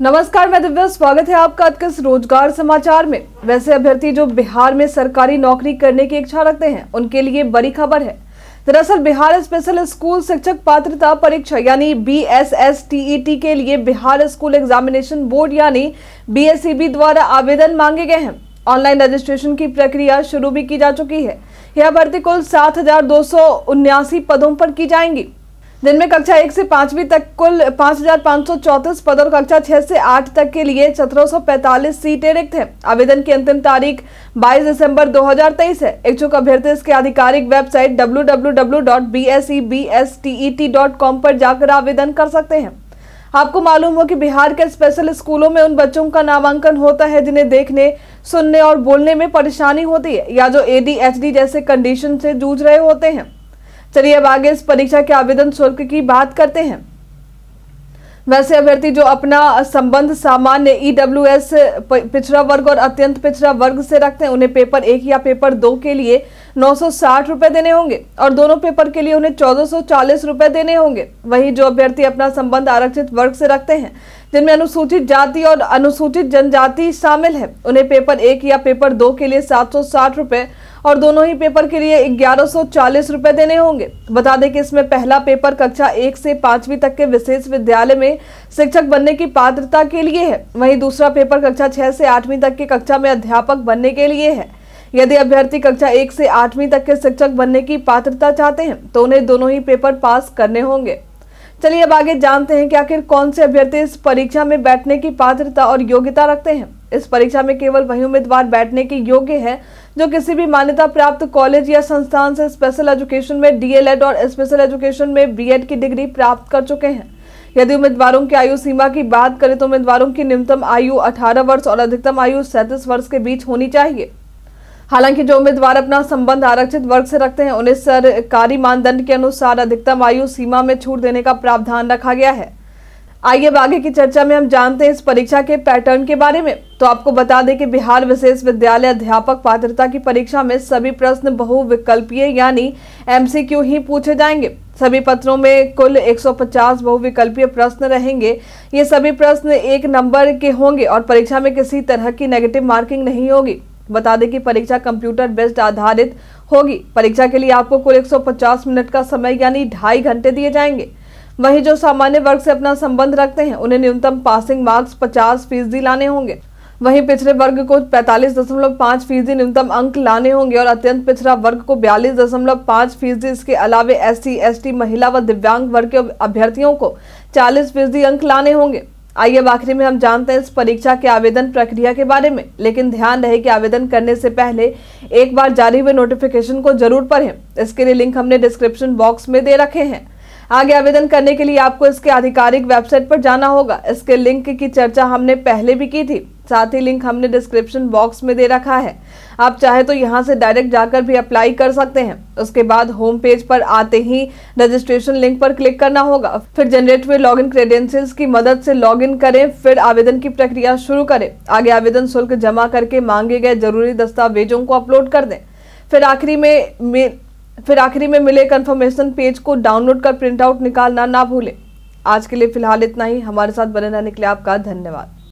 नमस्कार मैं दिव्या स्वागत है आपका अतकिस रोजगार समाचार में वैसे अभ्यर्थी जो बिहार में सरकारी नौकरी करने की इच्छा रखते हैं उनके लिए बड़ी खबर है दरअसल बिहार स्पेशल स्कूल शिक्षक पात्रता परीक्षा यानी B S S T E T के लिए बिहार स्कूल एग्जामिनेशन बोर्ड यानी बी e द्वारा आवेदन मांगे गए हैं ऑनलाइन रजिस्ट्रेशन की प्रक्रिया शुरू भी की जा चुकी है यह भर्ती कुल सात पदों पर की जाएंगी जिनमें कक्षा एक से पांचवी तक कुल पाँच पद और कक्षा छह से आठ तक के लिए सत्रह सीटें रिक्त हैं आवेदन की अंतिम तारीख 22 दिसंबर 2023 है इच्छुक अभ्यर्थी इसके आधिकारिक वेबसाइट www.bsebstet.com पर जाकर आवेदन कर सकते हैं आपको मालूम हो कि बिहार के स्पेशल स्कूलों में उन बच्चों का नामांकन होता है जिन्हें देखने सुनने और बोलने में परेशानी होती है या जो एडीएचडी जैसे कंडीशन से जूझ रहे होते हैं चलिए अब आगे इस परीक्षा के आवेदन शुल्क की बात करते हैं वैसे अभ्यर्थी जो अपना संबंध सामान्य ईडब्ल्यू e पिछड़ा वर्ग और अत्यंत पिछड़ा वर्ग से रखते हैं उन्हें पेपर एक या पेपर दो के लिए नौ रुपए देने होंगे और दोनों पेपर के लिए उन्हें चौदह रुपए देने होंगे वहीं जो अभ्यर्थी अपना संबंध आरक्षित वर्ग से रखते हैं जिनमें अनुसूचित जाति और अनुसूचित जनजाति शामिल है उन्हें पेपर एक या पेपर दो के लिए सात रुपए और दोनों ही पेपर के लिए ग्यारह रुपए देने होंगे बता दें कि इसमें पहला पेपर कक्षा एक से पांचवी तक के विशेष विद्यालय में शिक्षक बनने की पात्रता के लिए है वहीं दूसरा पेपर कक्षा छह से आठवीं तक की कक्षा में अध्यापक बनने के लिए है यदि अभ्यर्थी कक्षा एक से आठवीं तक के शिक्षक बनने की पात्रता चाहते हैं तो उन्हें दोनों ही पेपर पास करने होंगे चलिए अब आगे जानते हैं कि आखिर कौन से अभ्यर्थी इस परीक्षा में बैठने की पात्रता और योग्यता रखते हैं इस परीक्षा में केवल वही उम्मीदवार बैठने के योग्य है जो किसी भी मान्यता प्राप्त कॉलेज या संस्थान से स्पेशल एजुकेशन में डीएलएड और स्पेशल एजुकेशन में बीएड की डिग्री प्राप्त कर चुके हैं यदि उम्मीदवारों की आयु सीमा की बात करें तो उम्मीदवारों की न्यूनतम आयु 18 वर्ष और अधिकतम आयु सैंतीस वर्ष के बीच होनी चाहिए हालांकि जो उम्मीदवार अपना संबंध आरक्षित वर्ग से रखते हैं उन्हें सरकारी मानदंड के अनुसार अधिकतम आयु सीमा में छूट देने का प्रावधान रखा गया है आइए आगे की चर्चा में हम जानते हैं इस परीक्षा के पैटर्न के बारे में तो आपको बता दें कि बिहार विशेष विद्यालय अध्यापक पात्रता की परीक्षा में सभी प्रश्न बहुविकल्पीय यानी एमसीक्यू ही पूछे जाएंगे सभी पत्रों में कुल 150 बहुविकल्पीय प्रश्न रहेंगे ये सभी प्रश्न एक नंबर के होंगे और परीक्षा में किसी तरह की नेगेटिव मार्किंग नहीं होगी बता दें कि परीक्षा कंप्यूटर बेस्ड आधारित होगी परीक्षा के लिए आपको कुल 150 मिनट का समय यानी ढाई घंटे दिए जाएंगे वहीं जो सामान्य वर्ग से अपना संबंध रखते हैं उन्हें न्यूनतम पासिंग मार्क्स पचास फीसदी लाने होंगे वहीं पिछड़े वर्ग को पैंतालीस दशमलव पाँच फीसदी न्यूनतम अंक लाने होंगे और अत्यंत पिछड़ा वर्ग को बयालीस दशमलव पाँच फीसदी इसके अलावा एससी सी महिला व दिव्यांग वर्ग के अभ्यर्थियों को चालीस फीसदी अंक लाने होंगे आइए आखिरी में हम जानते हैं इस परीक्षा के आवेदन प्रक्रिया के बारे में लेकिन ध्यान रहे कि आवेदन करने से पहले एक बार जारी हुए नोटिफिकेशन को जरूर पढ़ें इसके लिए लिंक हमने डिस्क्रिप्शन बॉक्स में दे रखे हैं आगे आवेदन करने के लिए आपको इसके आधिकारिक वेबसाइट पर जाना होगा इसके लिंक की चर्चा हमने पहले भी की थी साथ ही लिंक हमने डिस्क्रिप्शन बॉक्स में दे रखा है आप चाहे तो यहाँ से डायरेक्ट जाकर भी अप्लाई कर सकते हैं उसके बाद होम पेज पर आते ही रजिस्ट्रेशन लिंक पर क्लिक करना होगा फिर जनरेट हुए लॉग इन क्रेडेंशियल्स की मदद से लॉग इन करें फिर आवेदन की प्रक्रिया शुरू करें आगे आवेदन शुल्क जमा करके मांगे गए जरूरी दस्तावेजों को अपलोड कर दें फिर आखिरी में, में फिर आखिरी में मिले कन्फर्मेशन पेज को डाउनलोड कर प्रिंट आउट निकालना ना भूलें आज के लिए फिलहाल इतना ही हमारे साथ बने रहने के लिए आपका धन्यवाद